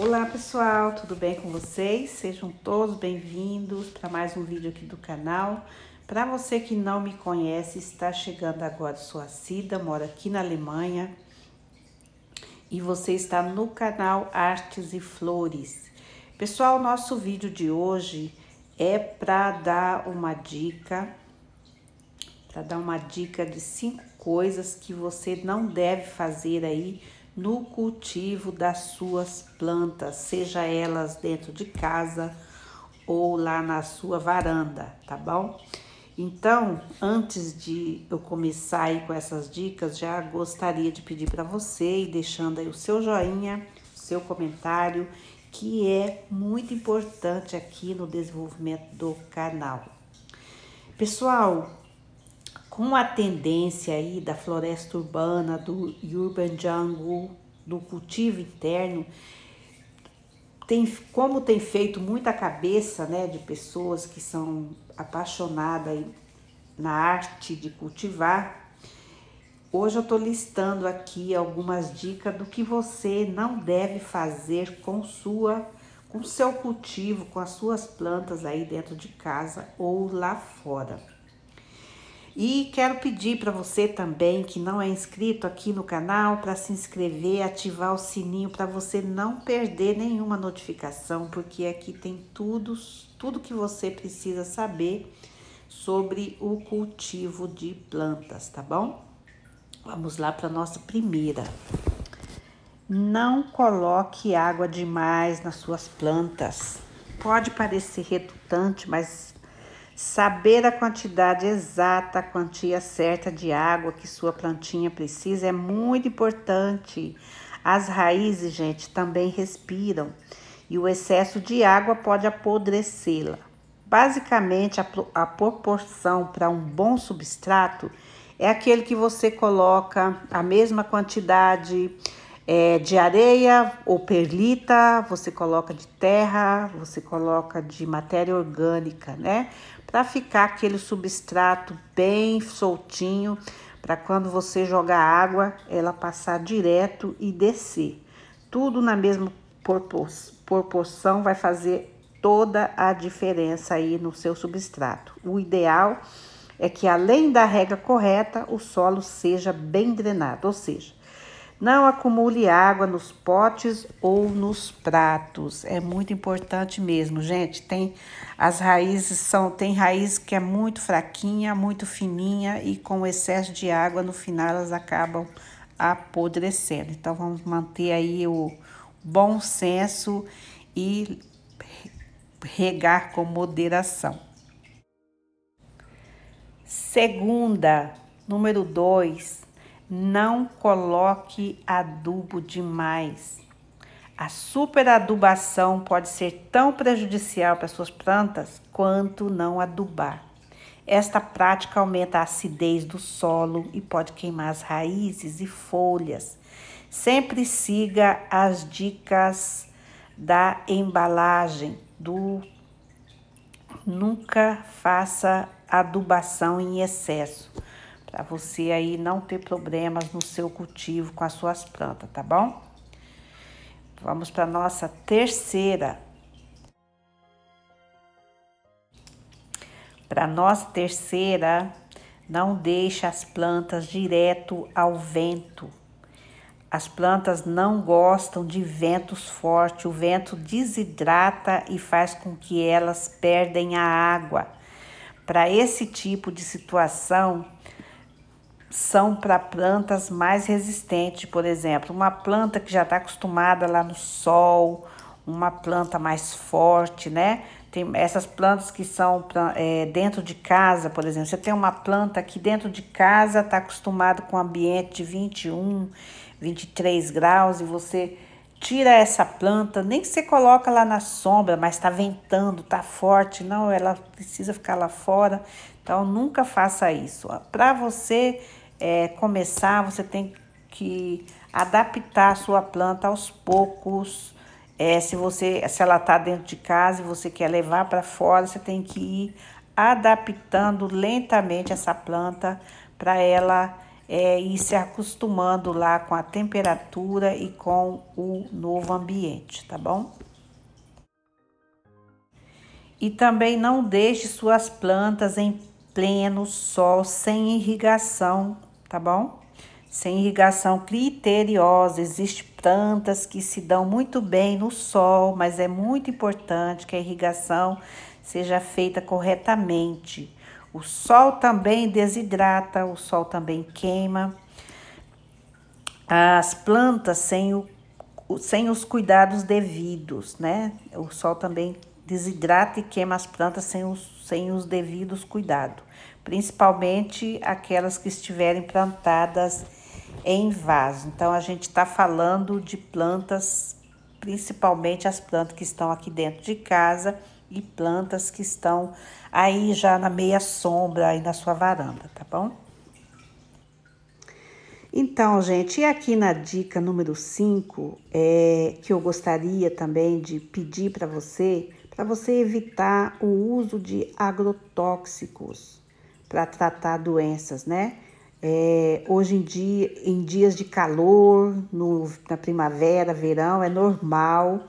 Olá pessoal, tudo bem com vocês? Sejam todos bem-vindos para mais um vídeo aqui do canal. Para você que não me conhece, está chegando agora, sou a Cida, mora aqui na Alemanha e você está no canal Artes e Flores. Pessoal, nosso vídeo de hoje é para dar uma dica, para dar uma dica de cinco coisas que você não deve fazer aí no cultivo das suas plantas, seja elas dentro de casa ou lá na sua varanda, tá bom? Então, antes de eu começar aí com essas dicas, já gostaria de pedir para você e deixando aí o seu joinha, o seu comentário, que é muito importante aqui no desenvolvimento do canal. Pessoal, com a tendência aí da floresta urbana, do urban jungle, do cultivo interno, tem, como tem feito muita cabeça né, de pessoas que são apaixonadas na arte de cultivar, hoje eu estou listando aqui algumas dicas do que você não deve fazer com sua com seu cultivo, com as suas plantas aí dentro de casa ou lá fora. E quero pedir para você também que não é inscrito aqui no canal para se inscrever, ativar o sininho para você não perder nenhuma notificação, porque aqui tem tudo, tudo que você precisa saber sobre o cultivo de plantas, tá bom? Vamos lá para nossa primeira. Não coloque água demais nas suas plantas. Pode parecer redundante, mas Saber a quantidade exata, a quantia certa de água que sua plantinha precisa é muito importante. As raízes, gente, também respiram e o excesso de água pode apodrecê-la. Basicamente, a, a proporção para um bom substrato é aquele que você coloca a mesma quantidade é, de areia ou perlita, você coloca de terra, você coloca de matéria orgânica, né? para ficar aquele substrato bem soltinho, para quando você jogar água, ela passar direto e descer. Tudo na mesma proporção vai fazer toda a diferença aí no seu substrato. O ideal é que além da regra correta, o solo seja bem drenado, ou seja, não acumule água nos potes ou nos pratos. É muito importante mesmo, gente. Tem as raízes são tem raiz que é muito fraquinha, muito fininha e com excesso de água no final elas acabam apodrecendo. Então vamos manter aí o bom senso e regar com moderação. Segunda, número 2, não coloque adubo demais. A superadubação pode ser tão prejudicial para suas plantas quanto não adubar. Esta prática aumenta a acidez do solo e pode queimar as raízes e folhas. Sempre siga as dicas da embalagem do nunca faça adubação em excesso para você aí não ter problemas no seu cultivo com as suas plantas, tá bom? Vamos para nossa terceira. Para nossa terceira, não deixe as plantas direto ao vento. As plantas não gostam de ventos fortes, o vento desidrata e faz com que elas perdem a água. Para esse tipo de situação, são para plantas mais resistentes, por exemplo, uma planta que já está acostumada lá no sol, uma planta mais forte, né? Tem essas plantas que são é, dentro de casa, por exemplo. Você tem uma planta que dentro de casa está acostumada com ambiente de 21, 23 graus e você tira essa planta, nem que você coloca lá na sombra, mas está ventando, está forte, não, ela precisa ficar lá fora. Então nunca faça isso. Para você é, começar, você tem que adaptar a sua planta aos poucos. É, se você se ela está dentro de casa e você quer levar para fora, você tem que ir adaptando lentamente essa planta para ela é, ir se acostumando lá com a temperatura e com o novo ambiente, tá bom? E também não deixe suas plantas em pleno sol, sem irrigação, tá bom? Sem irrigação criteriosa, existem plantas que se dão muito bem no sol, mas é muito importante que a irrigação seja feita corretamente. O sol também desidrata, o sol também queima. As plantas sem, o, sem os cuidados devidos, né? O sol também desidrata e queima as plantas sem os, sem os devidos cuidados, principalmente aquelas que estiverem plantadas em vaso. Então, a gente está falando de plantas, principalmente as plantas que estão aqui dentro de casa e plantas que estão aí já na meia sombra, aí na sua varanda, tá bom? Então, gente, e aqui na dica número 5, é, que eu gostaria também de pedir para você, para você evitar o uso de agrotóxicos para tratar doenças, né? É, hoje em dia, em dias de calor, no, na primavera, verão, é normal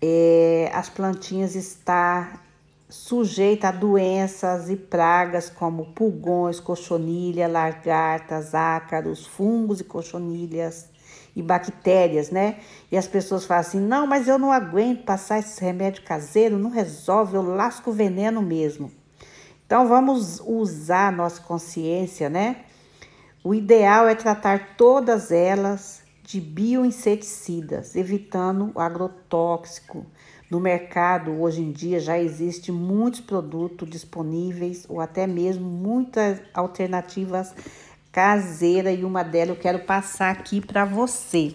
é, as plantinhas estar sujeitas a doenças e pragas como pulgões, cochonilha, lagartas, ácaros, fungos e cochonilhas e bactérias, né? E as pessoas falam assim: não, mas eu não aguento passar esse remédio caseiro, não resolve, eu lasco o veneno mesmo. Então vamos usar a nossa consciência, né? O ideal é tratar todas elas de bioinseticidas, evitando o agrotóxico. No mercado, hoje em dia, já existe muitos produtos disponíveis ou até mesmo muitas alternativas caseira e uma dela eu quero passar aqui para você.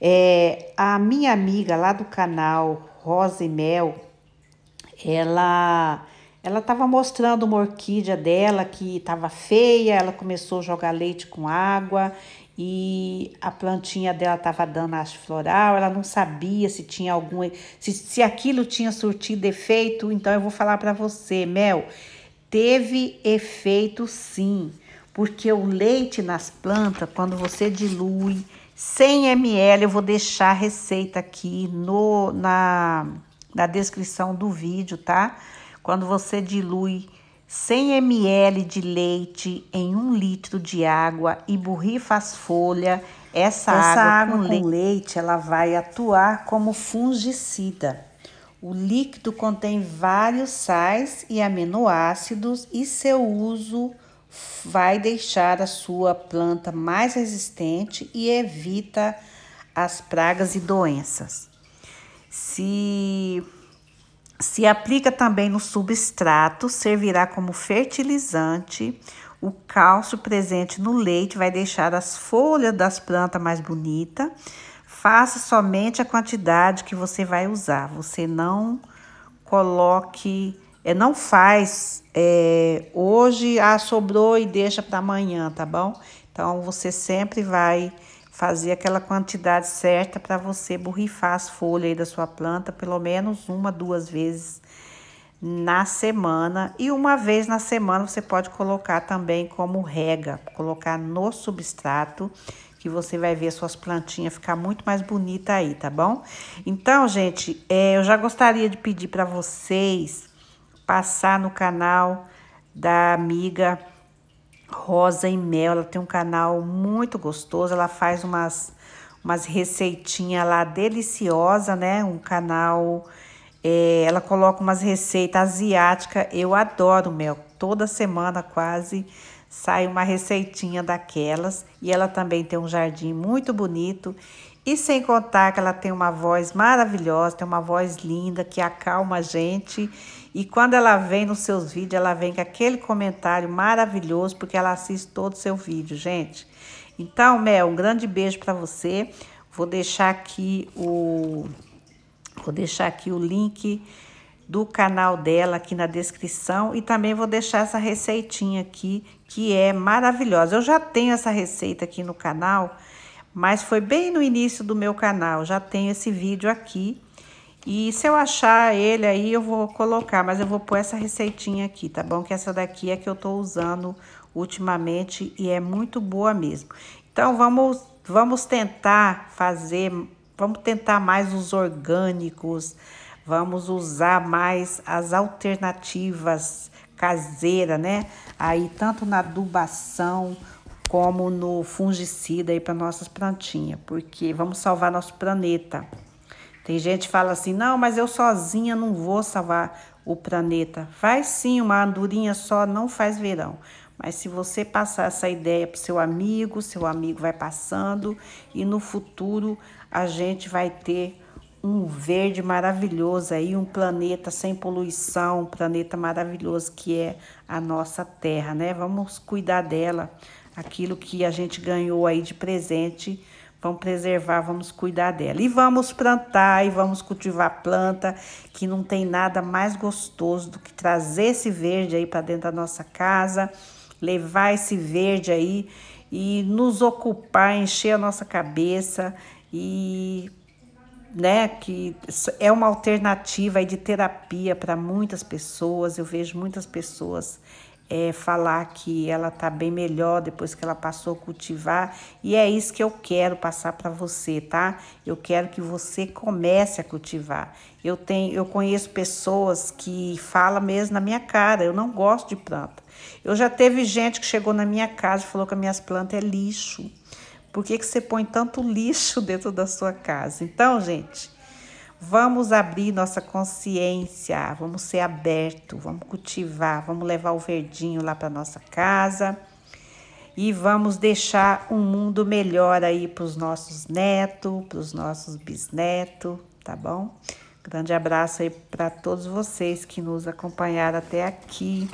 É, a minha amiga lá do canal Rosa e Mel, ela ela estava mostrando uma orquídea dela que estava feia, ela começou a jogar leite com água e a plantinha dela estava dando as floral, ela não sabia se tinha algum se, se aquilo tinha surtido efeito, então eu vou falar para você, Mel, teve efeito sim porque o leite nas plantas, quando você dilui 100 ml, eu vou deixar a receita aqui no, na, na descrição do vídeo, tá? Quando você dilui 100 ml de leite em um litro de água e borrifa as folhas, essa, essa água, água com, leite, com leite ela vai atuar como fungicida. O líquido contém vários sais e aminoácidos e seu uso vai deixar a sua planta mais resistente e evita as pragas e doenças. Se se aplica também no substrato, servirá como fertilizante. O cálcio presente no leite vai deixar as folhas das plantas mais bonitas. Faça somente a quantidade que você vai usar. Você não coloque é, não faz é, hoje, ah, sobrou e deixa para amanhã, tá bom? Então, você sempre vai fazer aquela quantidade certa para você borrifar as folhas aí da sua planta, pelo menos uma, duas vezes na semana. E uma vez na semana você pode colocar também como rega, colocar no substrato, que você vai ver suas plantinhas ficar muito mais bonita aí, tá bom? Então, gente, é, eu já gostaria de pedir para vocês passar no canal da amiga Rosa e Mel. Ela tem um canal muito gostoso, ela faz umas, umas receitinhas lá deliciosa, né? Um canal. É, ela coloca umas receitas asiáticas. Eu adoro, Mel. Toda semana quase sai uma receitinha daquelas. E ela também tem um jardim muito bonito. E sem contar que ela tem uma voz maravilhosa, tem uma voz linda que acalma a gente e quando ela vem nos seus vídeos, ela vem com aquele comentário maravilhoso, porque ela assiste todo o seu vídeo, gente. Então, Mel, um grande beijo para você. Vou deixar aqui o vou deixar aqui o link do canal dela aqui na descrição e também vou deixar essa receitinha aqui que é maravilhosa. Eu já tenho essa receita aqui no canal, mas foi bem no início do meu canal. Já tenho esse vídeo aqui e se eu achar ele aí, eu vou colocar, mas eu vou pôr essa receitinha aqui, tá bom? Que essa daqui é que eu tô usando ultimamente e é muito boa mesmo. Então, vamos, vamos tentar fazer, vamos tentar mais os orgânicos, vamos usar mais as alternativas caseiras, né? Aí, tanto na adubação como no fungicida aí para nossas plantinhas, porque vamos salvar nosso planeta. Tem gente que fala assim: não, mas eu sozinha não vou salvar o planeta. Faz sim, uma andorinha só não faz verão. Mas se você passar essa ideia para seu amigo, seu amigo vai passando e no futuro a gente vai ter um verde maravilhoso aí, um planeta sem poluição, um planeta maravilhoso que é a nossa Terra, né? Vamos cuidar dela, aquilo que a gente ganhou aí de presente Vamos preservar, vamos cuidar dela. E vamos plantar e vamos cultivar planta, que não tem nada mais gostoso do que trazer esse verde aí para dentro da nossa casa, levar esse verde aí e nos ocupar, encher a nossa cabeça e né, que é uma alternativa de terapia para muitas pessoas. Eu vejo muitas pessoas é, falar que ela tá bem melhor depois que ela passou a cultivar. E é isso que eu quero passar para você, tá? Eu quero que você comece a cultivar. Eu tenho, eu conheço pessoas que falam mesmo na minha cara, eu não gosto de planta. Eu já teve gente que chegou na minha casa e falou que as minhas plantas é lixo. Por que, que você põe tanto lixo dentro da sua casa? Então, gente, Vamos abrir nossa consciência, vamos ser aberto, vamos cultivar, vamos levar o verdinho lá para nossa casa e vamos deixar um mundo melhor aí para os nossos netos, para os nossos bisnetos, tá bom? Grande abraço aí para todos vocês que nos acompanharam até aqui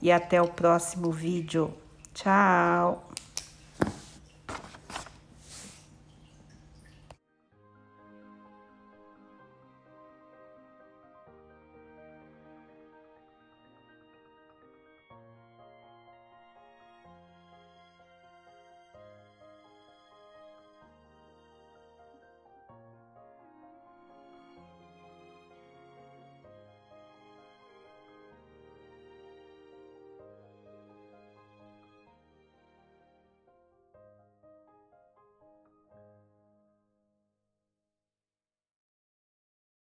e até o próximo vídeo. Tchau!